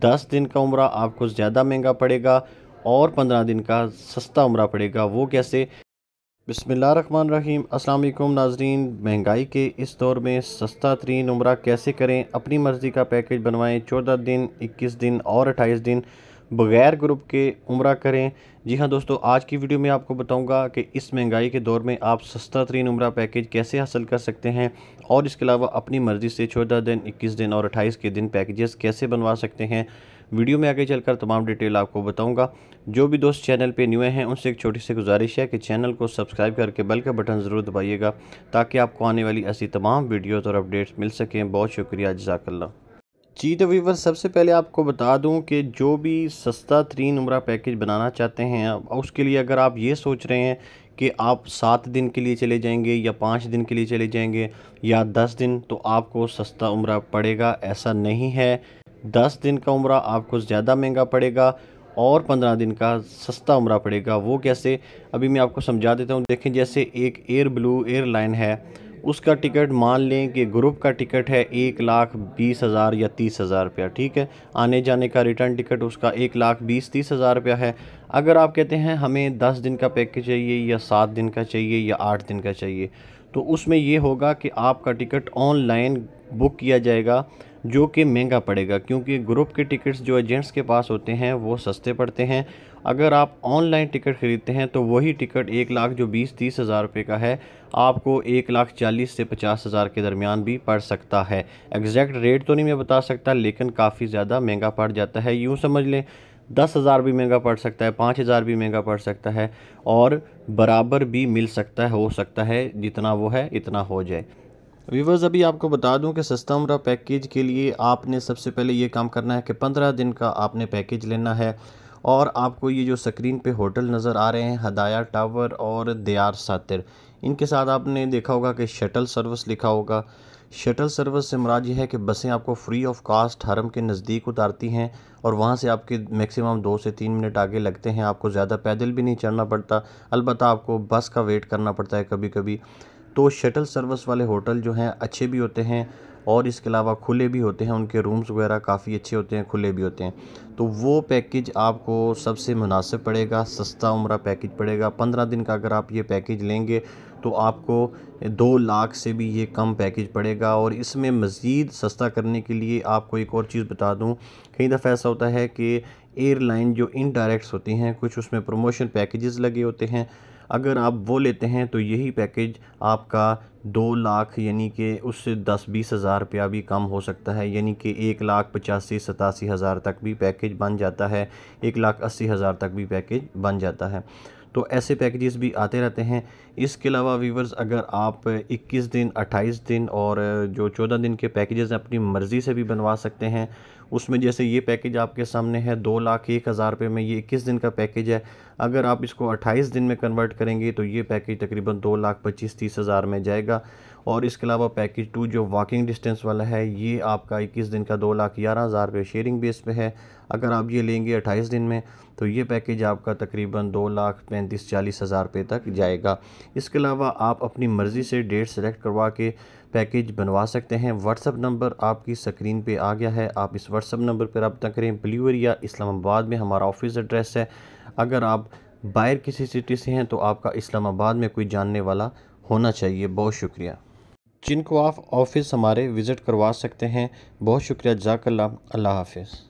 दस दिन का उम्र आपको ज़्यादा महंगा पड़ेगा और पंद्रह दिन का सस्ता उम्र पड़ेगा वो कैसे बसमान रहीम अस्सलाम नाजरीन महंगाई के इस दौर में सस्ता तरीन उम्र कैसे करें अपनी मर्ज़ी का पैकेज बनवाएं चौदह दिन इक्कीस दिन और अट्ठाईस दिन बग़ैर ग्रुप के उम्र करें जी हाँ दोस्तों आज की वीडियो में आपको बताऊंगा कि इस महंगाई के दौर में आप सस्ता तरीन उम्र पैकेज कैसे हासिल कर सकते हैं और इसके अलावा अपनी मर्ज़ी से चौदह दिन इक्कीस दिन और अट्ठाईस के दिन पैकेजेस कैसे बनवा सकते हैं वीडियो में आगे चलकर तमाम डिटेल आपको बताऊंगा जो भी दोस्त चैनल पे न्यू हैं उनसे एक छोटी सी गुजारिश है कि चैनल को सब्सक्राइब करके बेल का बटन ज़रूर दबाइएगा ताकि आपको आने वाली ऐसी तमाम वीडियोज़ और अपडेट्स मिल सकें बहुत शुक्रिया जजाकल्ला जी तो वीवर सबसे पहले आपको बता दूं कि जो भी सस्ता तरीन उम्र पैकेज बनाना चाहते हैं उसके लिए अगर आप ये सोच रहे हैं कि आप सात दिन के लिए चले जाएंगे या पाँच दिन के लिए चले जाएंगे या दस दिन तो आपको सस्ता उम्र पड़ेगा ऐसा नहीं है दस दिन का उम्र आपको ज़्यादा महंगा पड़ेगा और पंद्रह दिन का सस्ता उम्र पड़ेगा वो कैसे अभी मैं आपको समझा देता हूँ देखें जैसे एक एयर ब्लू एयरलाइन है उसका टिकट मान लें कि ग्रुप का टिकट है एक लाख बीस हज़ार या तीस हज़ार रुपया ठीक है आने जाने का रिटर्न टिकट उसका एक लाख बीस तीस हज़ार रुपया है अगर आप कहते हैं हमें दस दिन का पैकेज चाहिए या सात दिन का चाहिए या आठ दिन का चाहिए तो उसमें ये होगा कि आपका टिकट ऑनलाइन बुक किया जाएगा जो कि महंगा पड़ेगा क्योंकि ग्रुप के टिकट्स जो एजेंट्स के पास होते हैं वो सस्ते पड़ते हैं अगर आप ऑनलाइन टिकट ख़रीदते हैं तो वही टिकट एक लाख जो बीस तीस हज़ार रुपये का है आपको एक लाख चालीस से पचास हज़ार के दरमियान भी पड़ सकता है एग्जैक्ट रेट तो नहीं मैं बता सकता लेकिन काफ़ी ज़्यादा महंगा पड़ जाता है यूँ समझ लें दस हज़ार भी महंगा पड़ सकता है पाँच हज़ार भी महंगा पड़ सकता है और बराबर भी मिल सकता है हो सकता है जितना वो है इतना हो जाए व्यूवर्स अभी आपको बता दूं कि सस्ता उम्र पैकेज के लिए आपने सबसे पहले ये काम करना है कि पंद्रह दिन का आपने पैकेज लेना है और आपको ये जो स्क्रीन पे होटल नज़र आ रहे हैं हदाया टावर और दयार सातिर इनके साथ आपने देखा होगा कि शटल सर्विस लिखा होगा शटल सर्विस से मराज ये है कि बसें आपको फ्री ऑफ कास्ट हरम के नज़दीक उतारती हैं और वहाँ से आपके मैक्सिमम दो से तीन मिनट आगे लगते हैं आपको ज़्यादा पैदल भी नहीं चढ़ना पड़ता अलबत्त आपको बस का वेट करना पड़ता है कभी कभी तो शटल सर्विस वाले होटल जो हैं अच्छे भी होते हैं और इसके अलावा खुले भी होते हैं उनके रूम्स वगैरह काफ़ी अच्छे होते हैं खुले भी होते हैं तो वो पैकेज आपको सबसे मुनासिब पड़ेगा सस्ता उम्र पैकेज पड़ेगा पंद्रह दिन का अगर आप ये पैकेज लेंगे तो आपको दो लाख से भी ये कम पैकेज पड़ेगा और इसमें मज़ीद सस्ता करने के लिए आपको एक और चीज़ बता दूँ कई दफ़ा ऐसा होता है कि एयरलाइन जो इनडायरेक्ट्स होती हैं कुछ उसमें प्रमोशन पैकेजेस लगे होते हैं अगर आप वो लेते हैं तो यही पैकेज आपका दो लाख यानी कि उससे दस बीस हज़ार रुपया भी कम हो सकता है यानी कि एक लाख पचासी सतासी हज़ार तक भी पैकेज बन जाता है एक लाख अस्सी हज़ार तक भी पैकेज बन जाता है तो ऐसे पैकेजेस भी आते रहते हैं इसके अलावा वीवर्स अगर आप 21 दिन 28 दिन और जो 14 दिन के पैकेजेस अपनी मर्ज़ी से भी बनवा सकते हैं उसमें जैसे ये पैकेज आपके सामने है दो लाख एक हज़ार रुपये में ये इक्कीस दिन का पैकेज है अगर आप इसको अट्ठाईस दिन में कन्वर्ट करेंगे तो ये पैकेज तकरीबन दो लाख पच्चीस तीस हज़ार में जाएगा और इसके अलावा पैकेज टू जो वॉकिंग डिस्टेंस वाला है ये आपका इक्कीस दिन का दो लाख ग्यारह हज़ार रुपये शेयरिंग बेस पे है अगर आप ये लेंगे अट्ठाईस दिन में तो ये पैकेज आपका तकरीबन दो लाख पैंतीस चालीस हज़ार रुपये तक जाएगा इसके अलावा आप अपनी मर्ज़ी से डेट सेलेक्ट करवा के पैकेज बनवा सकते हैं व्हाट्सअप नंबर आपकी स्क्रीन पे आ गया है आप इस व्हाट्सअप नंबर पर रबता करें ब्लू एरिया इस्लामाबाद में हमारा ऑफिस एड्रेस है अगर आप बाहर किसी सिटी से हैं तो आपका इस्लामाबाद में कोई जानने वाला होना चाहिए बहुत शुक्रिया जिनको आप ऑफिस हमारे विज़िट करवा सकते हैं बहुत शुक्रिया जाकल्ला अल्लाह हाफिज़